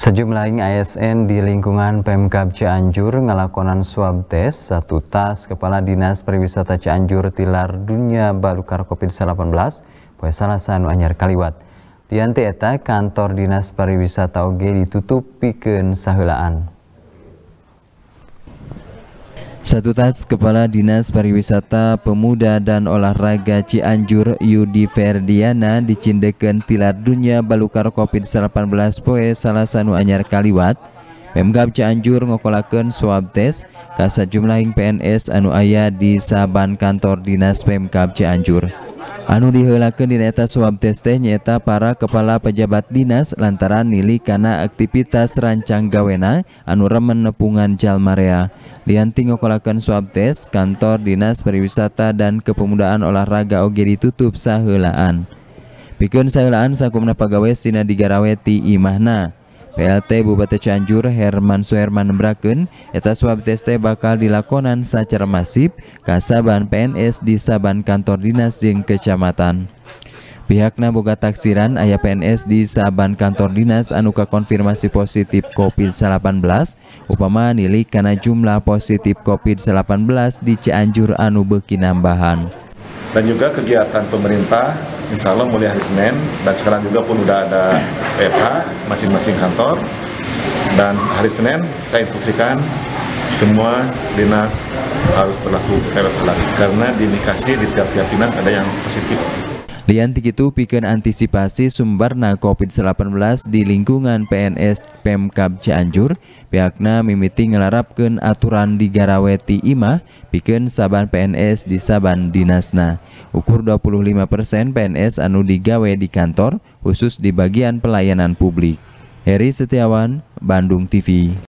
Sejumlah ASN di lingkungan Pemkab Cianjur ngelakonan swab tes satu tas Kepala Dinas Pariwisata Cianjur Tilar Dunia Balukar COVID-19 poe salasan anyar kaliwat. Di eta kantor Dinas Pariwisata OG ditutup pikeun sahulaan. Satu tas Kepala Dinas Pariwisata Pemuda dan Olahraga Cianjur Yudi Ferdiana dicindekan tilar dunia balukar COVID-19 poe salah sanu anyar kaliwat. Pemkap Cianjur ngokolakan swab tes kasat jumlahing PNS anu ayah di saban kantor Dinas Pemkap Cianjur. Anu dihelakan dineta swab tes teh nyata para kepala pejabat dinas lantaran nili karena aktivitas rancang gawena anu remen nepungan jalmarea. Lianti ngokolakan swab tes, kantor dinas pariwisata dan kepemudaan olahraga oge ditutup sahelaan. Pikun sahelaan sakumna pagawe sina digaraweti imahna. PLT Bupati Cianjur Herman Suherman Braken eta swab teste bakal dilakonan secara masif ke saban PNS di saban kantor dinas jeng kecamatan. Pihaknya boga taksiran ayah PNS di saban kantor dinas anuka konfirmasi positif COVID-19 upama nilik karena jumlah positif COVID-19 di Cianjur anu beki nambahan. Dan juga kegiatan pemerintah insya Allah mulai hari Senin dan sekarang juga pun sudah ada PH masing-masing kantor dan hari Senin saya instruksikan semua dinas harus berlaku karena di di tiap-tiap dinas ada yang positif Lianti itu pikan antisipasi sumbarna COVID-19 di lingkungan PNS Pemkab Cianjur, pihaknya mimiti ngelarapkan aturan di Garaweti Imah, pikan saban PNS di saban dinasna. Ukur 25% PNS anu digawe di kantor, khusus di bagian pelayanan publik. Heri Setiawan, Bandung TV.